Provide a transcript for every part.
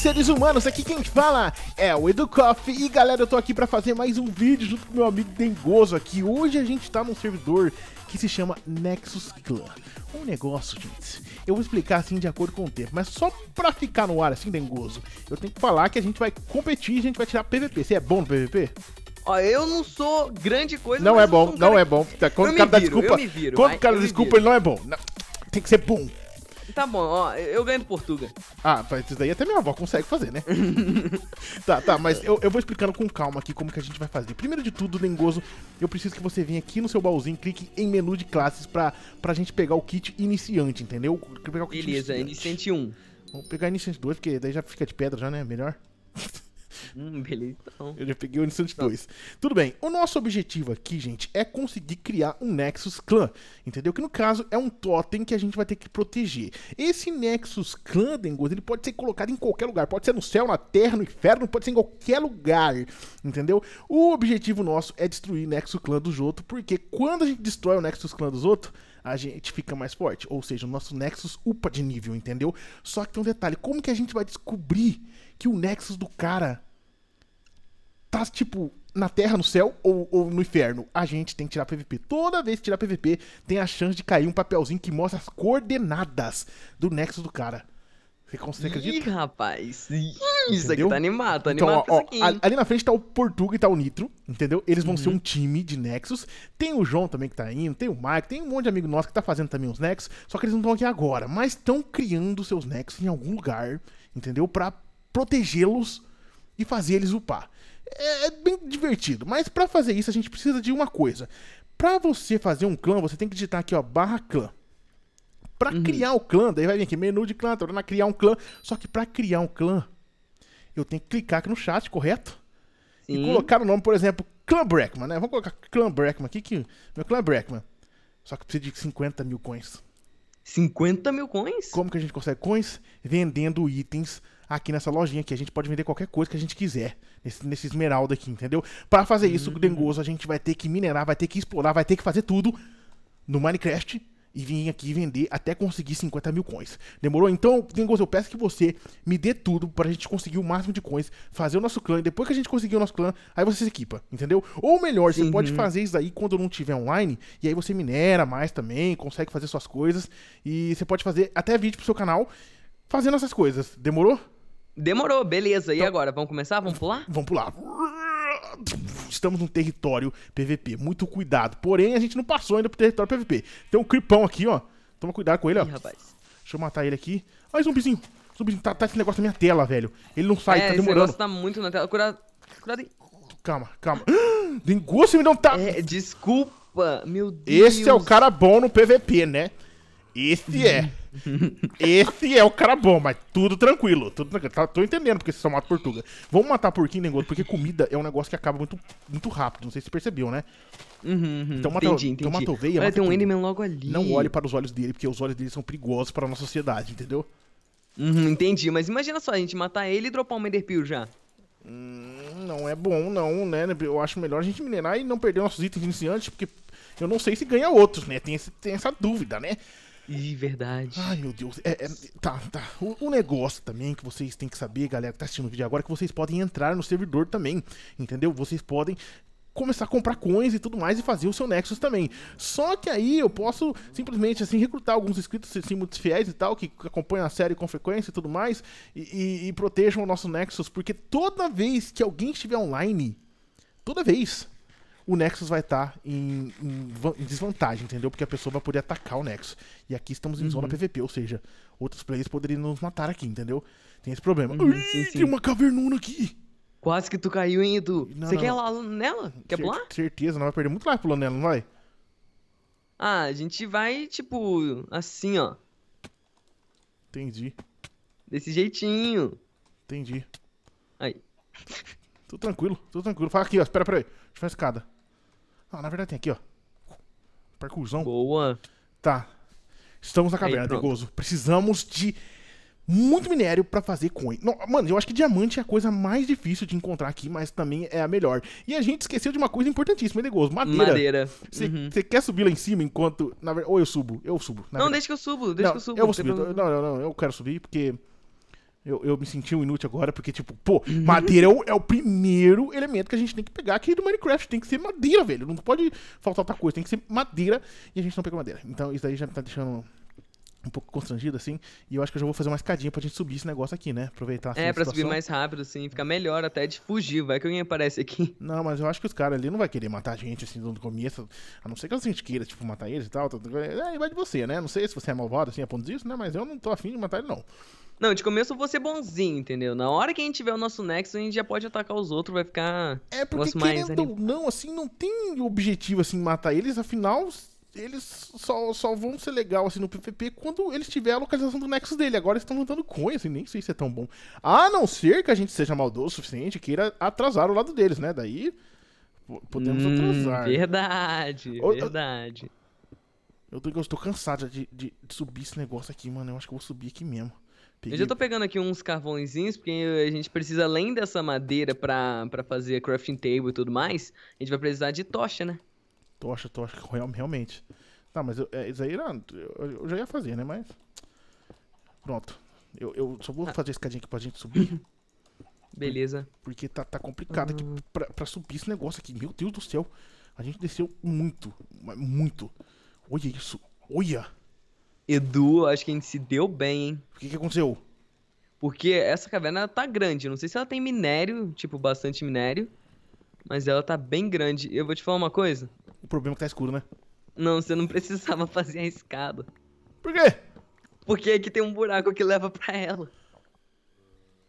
seres humanos, aqui quem fala é o Educoff e galera, eu tô aqui para fazer mais um vídeo junto com meu amigo Dengoso aqui. Hoje a gente tá num servidor que se chama Nexus Clan. Um negócio, gente, eu vou explicar assim de acordo com o tempo, mas só pra ficar no ar assim, Dengoso, eu tenho que falar que a gente vai competir e a gente vai tirar PVP. Você é bom no PVP? Ó, eu não sou grande coisa, Não é bom, um não é bom. Quando o cara dá desculpa, quando o cara desculpa, ele não é bom. Não. Tem que ser bom. Tá bom, ó, eu ganho do Portuga. Ah, tá, isso daí até minha avó consegue fazer, né? tá, tá, mas eu, eu vou explicando com calma aqui como que a gente vai fazer. Primeiro de tudo, Dengoso, eu preciso que você venha aqui no seu baúzinho, clique em menu de classes pra, pra gente pegar o kit iniciante, entendeu? Pegar o kit Beleza, iniciante 1. Vamos pegar iniciante 2, porque daí já fica de pedra já, né? Melhor. Hum, beleza. Então. Eu já peguei o Unisanta 2. Tá. Tudo bem. O nosso objetivo aqui, gente, é conseguir criar um Nexus Clan. Entendeu? Que no caso é um totem que a gente vai ter que proteger. Esse Nexus Clan, Dengoz, ele pode ser colocado em qualquer lugar. Pode ser no céu, na terra, no inferno, pode ser em qualquer lugar. Entendeu? O objetivo nosso é destruir o Nexus Clan dos outros, porque quando a gente destrói o Nexus Clan dos outros a gente fica mais forte. Ou seja, o nosso Nexus upa de nível, entendeu? Só que tem um detalhe: como que a gente vai descobrir que o Nexus do cara tá, tipo, na terra, no céu ou, ou, no inferno. A gente tem que tirar PVP. Toda vez que tirar PVP, tem a chance de cair um papelzinho que mostra as coordenadas do Nexus do cara. Você consegue acreditar? Ih, rapaz. Ih, isso tá entendeu? aqui tá animado, tá então, animado então, ó, aqui, Ali na frente tá o Portuga e tá o Nitro, entendeu? Eles vão uhum. ser um uhum. time de Nexus. Tem o João também que tá indo, tem o Mike, tem um monte de amigo nosso que tá fazendo também os Nexus. Só que eles não estão aqui agora, mas estão criando seus Nexus em algum lugar, entendeu? Pra protegê-los e fazer eles upar. É, é bem divertido, mas para fazer isso a gente precisa de uma coisa. Para você fazer um clã, você tem que digitar aqui, ó, barra clã. Pra uhum. criar o clã, daí vai vir aqui, menu de clã, tá criar um clã. Só que para criar um clã, eu tenho que clicar aqui no chat, correto? Sim. E colocar o nome, por exemplo, Clã Breckman, né? Vamos colocar Clã Breckman aqui, que meu Clã Breckman. Só que precisa de 50 mil coins. 50 mil coins? Como que a gente consegue coins? Vendendo itens aqui nessa lojinha aqui. A gente pode vender qualquer coisa que a gente quiser nesse, nesse esmeralda aqui, entendeu? Para fazer isso, uhum. Dengoso, a gente vai ter que minerar, vai ter que explorar, vai ter que fazer tudo no Minecraft e vim aqui vender até conseguir 50 mil coins. Demorou? Então, Dengos, eu peço que você me dê tudo pra gente conseguir o máximo de coins, fazer o nosso clã, e depois que a gente conseguir o nosso clã, aí você se equipa, entendeu? Ou melhor, você uhum. pode fazer isso aí quando não tiver online, e aí você minera mais também, consegue fazer suas coisas, e você pode fazer até vídeo pro seu canal fazendo essas coisas. Demorou? Demorou, beleza. Então, e agora? Vamos começar? Vamos pular? Vamos pular estamos num território PVP. Muito cuidado. Porém, a gente não passou ainda pro território PVP. Tem um cripão aqui, ó. Toma cuidado com ele, ó. Ih, rapaz. Deixa eu matar ele aqui. Ai, zumbizinho. Zumbizinho, tá, tá esse negócio na minha tela, velho. Ele não sai, é, tá demorando. Esse negócio tá muito na tela. Cuidado. Cuidado aí. Calma, calma. Dengosto me não tá. É, desculpa, meu Deus. Esse é o cara bom no PVP, né? Esse é. Esse é o cara bom, mas tudo tranquilo. Tudo tranquilo. Tá, tô entendendo porque vocês são mato portuga. Vamos matar porquinho, negócio, porque comida é um negócio que acaba muito, muito rápido. Não sei se você percebeu, né? Uhum, uhum. Então, mata, entendi, entendi. então mata oveia. Olha, mata tem um Enderman logo ali. Não olhe para os olhos dele, porque os olhos dele são perigosos para a nossa sociedade, entendeu? Uhum, entendi, mas imagina só a gente matar ele e dropar um Ender já. Hum, não é bom, não, né? Eu acho melhor a gente minerar e não perder nossos itens iniciantes, porque eu não sei se ganha outros, né? Tem, esse, tem essa dúvida, né? Ih, verdade. Ai, meu Deus. É, é, tá, tá. O, negócio também que vocês têm que saber, galera que tá assistindo o vídeo agora, é que vocês podem entrar no servidor também, entendeu? Vocês podem começar a comprar coins e tudo mais e fazer o seu Nexus também. Só que aí eu posso simplesmente assim recrutar alguns inscritos assim, muito fiéis e tal, que acompanham a série com frequência e tudo mais, e, e, e protejam o nosso Nexus, porque toda vez que alguém estiver online, toda vez o Nexus vai estar tá em, em, em, desvantagem, entendeu? Porque a pessoa vai poder atacar o Nexus. E aqui estamos em uhum. zona PVP, ou seja, outros players poderiam nos matar aqui, entendeu? Tem esse problema. Uhum, sim, sim. tem uma cavernona aqui! Quase que tu caiu, hein, Edu? Não, Você não, quer não. lá nela? Quer Cer pular? Certeza, não vai perder muito lá pulando nela, não vai? Ah, a gente vai, tipo, assim, ó. Entendi. Desse jeitinho. Entendi. Aí. Tô tranquilo, tô tranquilo. Fala aqui, ó. Espera, peraí. Deixa eu escada. Não, ah, na verdade tem aqui, ó. Percussão. Boa. Tá. Estamos na caverna, perigoso. Precisamos de muito minério para fazer coin. Não, mano, eu acho que diamante é a coisa mais difícil de encontrar aqui, mas também é a melhor. E a gente esqueceu de uma coisa importantíssima, Degoso. Madeira. Madeira. Você uhum. quer subir lá em cima enquanto. Na, ou eu subo? Eu subo. não, verdade. deixa que eu subo, deixa não, que eu subo. Eu vou subir. Não, não, não, eu quero subir porque eu, eu me senti um inútil agora, porque, tipo, pô, madeira é o, é o primeiro elemento que a gente tem que pegar aqui do Minecraft. Tem que ser madeira, velho. Não pode faltar outra coisa, tem que ser madeira e a gente não pegou madeira. Então isso aí já me tá deixando um pouco constrangido, assim, e eu acho que eu já vou fazer uma escadinha pra gente subir esse negócio aqui, né? Aproveitar assim, É, pra subir mais rápido, assim, ficar melhor até de fugir, vai que alguém aparece aqui. Não, mas eu acho que os caras ali não vai querer matar a gente, assim, do começo, a não ser que a gente queira, tipo, matar eles e tal, é, é, vai de você, né? Não sei se você é malvado, assim, a ponto disso, né? Mas eu não tô afim de matar ele, não. Não, de começo eu vou ser bonzinho, entendeu? Na hora que a gente tiver o nosso nexo, a gente já pode atacar os outros, vai ficar. É, porque querendo mais ou não, assim, não tem objetivo, assim, matar eles, afinal, eles só, só vão ser legal assim no PVP quando eles tiverem a localização do Nexus dele. Agora eles estão mandando coins e nem sei se é tão bom. A não ser que a gente seja maldoso o suficiente queira atrasar o lado deles, né? Daí podemos hum, atrasar. Verdade, o, verdade. Eu, eu, eu estou cansado de, de, de, subir esse negócio aqui, mano. Eu acho que eu vou subir aqui mesmo. Peguei... Eu já tô pegando aqui uns carvõezinhos, porque a gente precisa, além dessa madeira pra, pra fazer crafting table e tudo mais, a gente vai precisar de tocha, né? Tocha, que realmente. Tá, mas eu, é, isso aí não, eu, eu, já ia fazer, né? Mas. Pronto. Eu, eu só vou ah. fazer a escadinha aqui pra gente subir. Beleza. Porque tá, tá complicado aqui ah. pra, pra, subir esse negócio aqui. Meu Deus do céu. A gente desceu muito. Muito. Olha isso. Olha. Edu, acho que a gente se deu bem, hein? O que, que aconteceu? Porque essa caverna tá grande. Não sei se ela tem minério, tipo, bastante minério. Mas ela tá bem grande. Eu vou te falar uma coisa. O problema é que tá escuro, né? Não, você não precisava fazer a escada. Por quê? Porque aqui é tem um buraco que leva pra ela.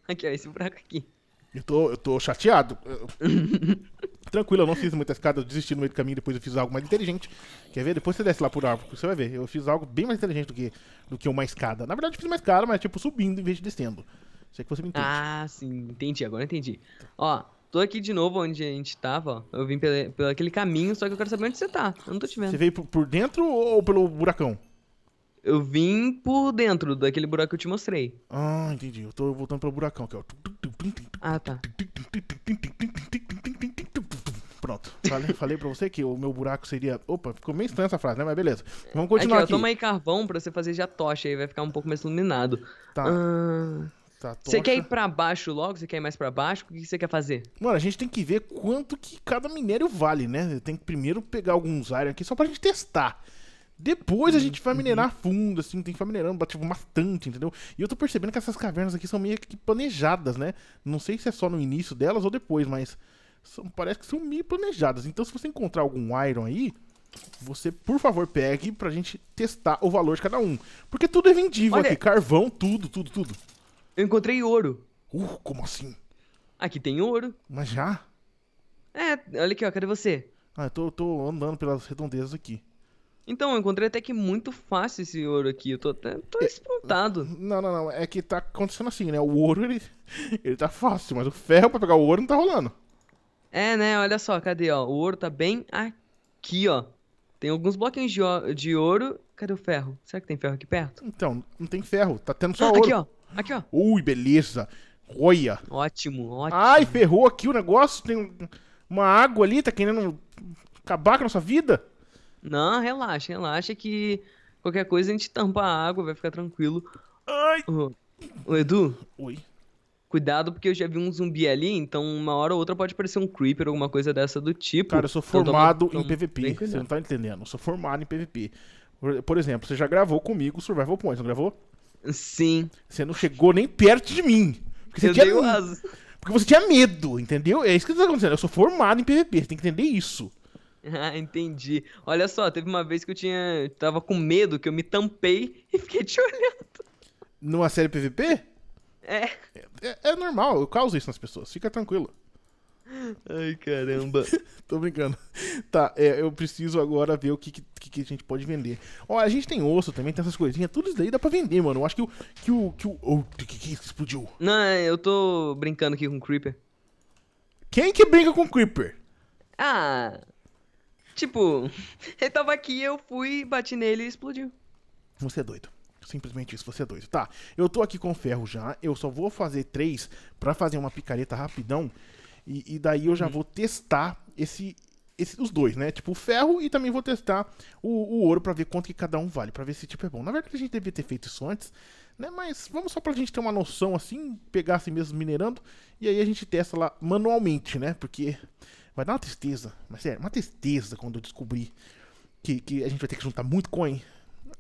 Aqui, ó, esse buraco aqui. Eu tô, eu tô chateado. Tranquilo, eu não fiz muita escada, eu desisti no meio do caminho, depois eu fiz algo mais inteligente. Quer ver? Depois você desce lá por árvore, você vai ver. Eu fiz algo bem mais inteligente do que, do que uma escada. Na verdade, eu fiz uma escada, mas tipo subindo em vez de descendo. Sei que você me entende. Ah, sim, entendi, agora entendi. Ó, Tô aqui de novo onde a gente tava, ó. Eu vim pelo, aquele caminho, só que eu quero saber onde você tá. Eu não tô te vendo. Você veio por, dentro ou pelo buracão? Eu vim por dentro daquele buraco que eu te mostrei. Ah, entendi. Eu tô voltando pelo buracão aqui, ó. Ah, tá. Pronto. Falei, falei pra você que o meu buraco seria. Opa, ficou meio estranha essa frase, né? Mas beleza. Vamos continuar aqui. Ó, aqui. Toma aí carvão pra você fazer já tocha aí, vai ficar um pouco mais iluminado. Tá. Ah... Tá você quer ir pra baixo logo? Você quer ir mais pra baixo? O que você quer fazer? Mano, a gente tem que ver quanto que cada minério vale, né? Tem que primeiro pegar alguns áreas aqui só pra gente testar. Depois a gente vai uhum. minerar fundo, assim, tem que ficar minerando, tipo, bastante, entendeu? E eu tô percebendo que essas cavernas aqui são meio que planejadas, né? Não sei se é só no início delas ou depois, mas são, parece que são meio planejadas. Então se você encontrar algum iron aí, você, por favor, pegue pra gente testar o valor de cada um. Porque tudo é vendível Olha... aqui, carvão, tudo, tudo, tudo. Eu encontrei ouro. Uh, como assim? Aqui tem ouro. Mas já? É, olha aqui, ó. Cadê você? Ah, eu tô, tô andando pelas redondezas aqui. Então, eu encontrei até que muito fácil esse ouro aqui. Eu tô até tô é, espantado. Não, não, não. É que tá acontecendo assim, né? O ouro, ele, ele tá fácil, mas o ferro pra pegar o ouro não tá rolando. É, né? Olha só, cadê, ó? O ouro tá bem aqui, ó. Tem alguns bloquinhos de, de ouro. Cadê o ferro? Será que tem ferro aqui perto? Então, não tem ferro. Tá tendo só ah, ouro. Aqui, ó. Aqui, ó. Ui, beleza. Roia. Ótimo, ótimo. Ai, ferrou aqui o negócio. Tem uma água ali, tá querendo acabar com a nossa vida? Não, relaxa, relaxa que qualquer coisa a gente tampa a água, vai ficar tranquilo. Ai. Ô, Edu. Oi. Cuidado, porque eu já vi um zumbi ali, então uma hora ou outra pode aparecer um creeper, ou alguma coisa dessa do tipo. Cara, eu sou então, formado então, em PVP, você não tá entendendo. Eu sou formado em PVP. Por exemplo, você já gravou comigo Survival Points, não gravou? Sim. Você não chegou nem perto de mim. Porque você tinha... Porque você tinha medo, entendeu? É isso que tá acontecendo. Eu sou formado em PVP, você tem que entender isso. Ah, entendi. Olha só, teve uma vez que eu tinha. Eu tava com medo que eu me tampei e fiquei te olhando. Numa série PVP? É. é. É, é normal, eu causo isso nas pessoas, fica tranquilo. Ai, caramba. Tô brincando. Tá, é, eu preciso agora ver o que, que que a gente pode vender. Ó, a gente tem osso também, tem essas coisinhas, tudo isso daí dá pra vender, mano. Eu acho que o. Que o. Que o. Oh, que, que explodiu? Não, é, eu tô brincando aqui com o Creeper. Quem que brinca com o Creeper? Ah. Tipo, ele tava aqui, eu fui, bati nele e explodiu. Você é doido. Simplesmente isso, você é doido. Tá, eu tô aqui com ferro já. Eu só vou fazer três pra fazer uma picareta rapidão. E, e daí eu já uhum. vou testar esse, esse, os dois, né? Tipo, o ferro e também vou testar o, o ouro para ver quanto que cada um vale, para ver se tipo é bom. Na verdade, a gente devia ter feito isso antes, né? Mas vamos só pra gente ter uma noção assim, pegar assim mesmo minerando, e aí a gente testa lá manualmente, né? Porque vai dar uma tristeza, mas sério, uma tristeza quando eu descobrir que, que a gente vai ter que juntar muito coin.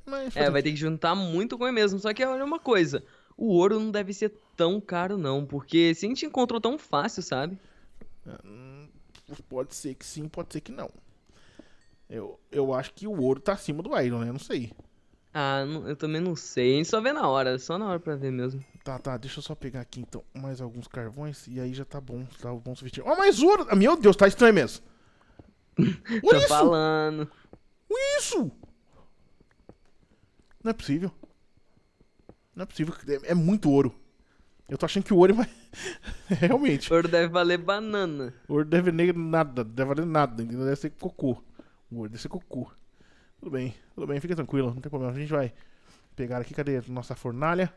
Mas, é, vai ter que juntar muito coin mesmo, só que olha uma coisa, o ouro não deve ser tão caro não, porque se a gente encontrou tão fácil, sabe? Ah, hum, Pode ser que sim, pode ser que não. Eu, eu acho que o ouro tá acima do Iron, né? Eu não sei. Ah, não, eu também não sei. A gente só vê na hora, só na hora pra ver mesmo. Tá, tá, deixa eu só pegar aqui então mais alguns carvões e aí já tá bom, tá bom suficiente. Ó, oh, mais ouro! Ah, meu Deus, tá estranho mesmo. tô isso! falando. isso! Não é possível. Não é possível, é, é muito ouro. Eu tô achando que o ouro vai. Realmente. O ouro deve valer banana. O ouro deve valer nada, deve valer nada, entendeu? Deve ser cocô. O ouro deve ser cocô. Tudo bem, tudo bem, fica tranquilo, não tem problema. A gente vai pegar aqui, cadê a nossa fornalha?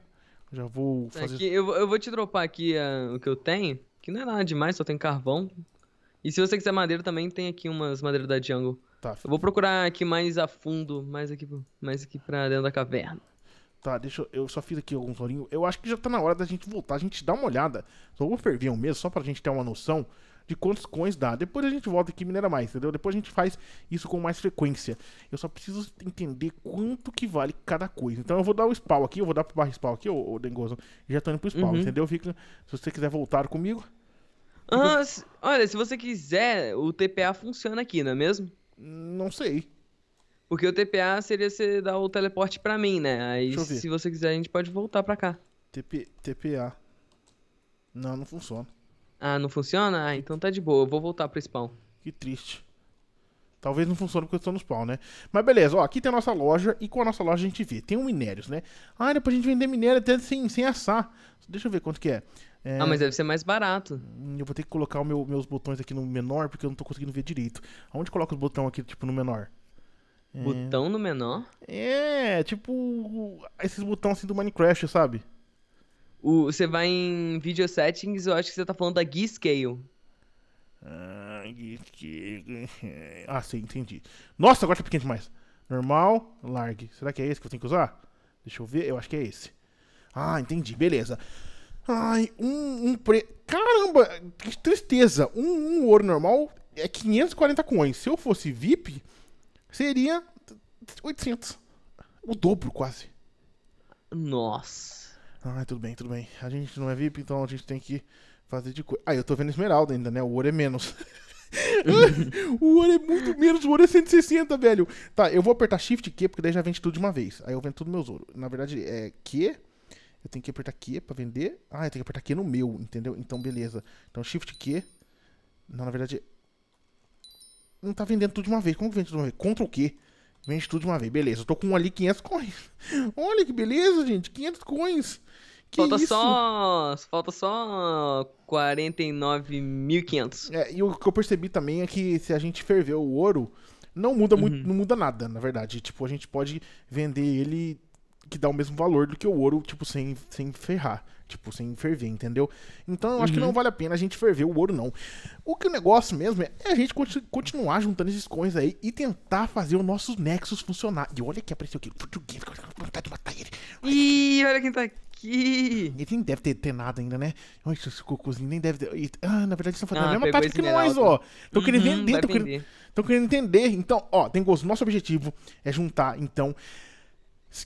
Já vou tá fazer. Aqui, eu, eu vou te dropar aqui uh, o que eu tenho, que não é nada demais, só tem carvão. E se você quiser madeira também, tem aqui umas madeiras da jungle. Tá. Eu vou procurar aqui mais a fundo, mais aqui, mais aqui pra dentro da caverna. Tá, deixa eu. Eu só fiz aqui alguns horinhos. Eu acho que já tá na hora da gente voltar, a gente dar uma olhada vou ferver um mesmo, só pra gente ter uma noção de quantos coins dá. Depois a gente volta aqui e minera mais, entendeu? Depois a gente faz isso com mais frequência. Eu só preciso entender quanto que vale cada coisa. Então eu vou dar o spawn aqui, eu vou dar pro barra spawn aqui, ô, ô Dengoso. Já tô indo pro spawn, uhum. entendeu? Fica, se você quiser voltar comigo. Ah, olha, se você quiser, o TPA funciona aqui, não é mesmo? Não sei. Porque o TPA seria você dar o teleporte pra mim, né? Aí se você quiser, a gente pode voltar pra cá. TP, TPA. Não, não funciona. Ah, não funciona? Ah, então tá de boa. Eu vou voltar pro spawn. Que triste. Talvez não funcione porque eu estou no spawn, né? Mas beleza, ó, aqui tem a nossa loja e com a nossa loja a gente vê. Tem um minérios, né? Ah, dá pra gente vender minério até sem, sem assar. Deixa eu ver quanto que é. é. Ah, mas deve ser mais barato. Hum, eu vou ter que colocar meu, meus botões aqui no menor porque eu não tô conseguindo ver direito. Aonde coloca os botões aqui, tipo, no menor? É. Botão no menor? É, tipo esses botões assim do Minecraft, sabe? O, você vai em Video Settings, eu acho que você tá falando da Gui Scale. Ah, Ah, sim, entendi. Nossa, agora tá pequeno demais. Normal, large Será que é esse que eu tenho que usar? Deixa eu ver, eu acho que é esse. Ah, entendi, beleza. Ai, um, um pre... Caramba, que tristeza. Um, um ouro normal é 540 coins. Se eu fosse VIP, seria 800. O dobro quase. Nossa. Ah, tudo bem, tudo bem. A gente não é VIP, então a gente tem que fazer de coisa. Ah, eu tô vendo esmeralda ainda, né? O ouro é menos. o ouro é muito menos, o ouro é 160, velho. Tá, eu vou apertar Shift Q, porque daí já vende tudo de uma vez. Aí eu vendo tudo meus ouro. Na verdade, é Q. Eu tenho que apertar Q pra vender. Ah, eu tenho que apertar Q no meu, entendeu? Então, beleza. Então, Shift Q. Não, na verdade, não tá vendendo tudo de uma vez. Como que vende tudo de uma vez? Contra o quê? Vende tudo de uma vez. Beleza, eu tô com ali 500 coins. Olha que beleza, gente. 500 coins. Que falta isso? só. Falta só 49.500. É, e o que eu percebi também é que se a gente ferver o ouro, não muda uhum. muito, não muda nada, na verdade. Tipo, a gente pode vender ele que dá o mesmo valor do que o ouro, tipo, sem, sem ferrar. Tipo, sem ferver, entendeu? Então eu acho uhum. que não uhum. vale a pena a gente ferver o ouro, não. O que o negócio mesmo é, é a gente continu continuar juntando esses coins aí e tentar fazer o nosso Nexus funcionar. E olha que apareceu aqui, português, vontade de matar ele. Ih, olha quem tá aqui. Ele nem deve ter, ter nada ainda, né? Olha, esse cocôzinho nem deve ter. Ah, na verdade, estão fazendo ah, a mesma tática que nós, ó. tô uhum, querendo entender tô querendo, querendo entender. Então, ó, tem gosto. Nosso objetivo é juntar, então,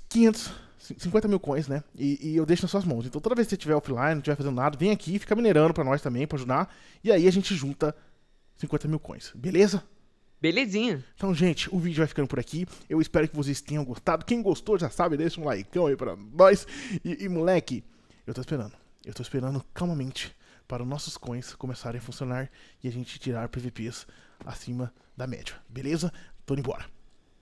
500, 50 mil coins, né? E, e, eu deixo nas suas mãos. Então toda vez que você estiver offline, não estiver fazendo nada, vem aqui, e fica minerando para nós também, para ajudar. E aí a gente junta 50 mil coins, beleza? Belezinha. Então, gente, o vídeo vai ficando por aqui. Eu espero que vocês tenham gostado. Quem gostou, já sabe, deixa um like aí pra nós. E, e moleque, eu tô esperando. Eu tô esperando calmamente para os nossos coins começarem a funcionar e a gente tirar PVPs acima da média. Beleza? Tô indo embora.